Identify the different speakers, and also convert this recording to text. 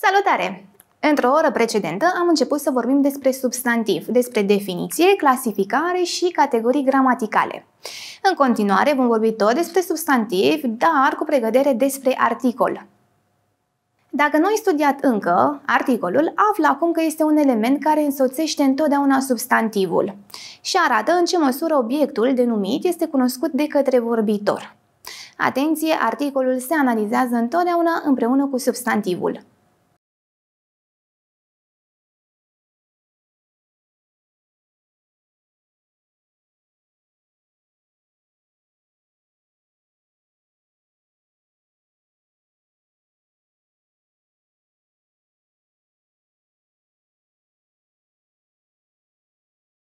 Speaker 1: Salutare! Într-o oră precedentă am început să vorbim despre substantiv, despre definiție, clasificare și categorii gramaticale. În continuare vom vorbi tot despre substantiv, dar cu pregădere despre articol. Dacă nu ai studiat încă articolul, află acum că este un element care însoțește întotdeauna substantivul și arată în ce măsură obiectul denumit este cunoscut de către vorbitor. Atenție, articolul se analizează întotdeauna împreună cu substantivul.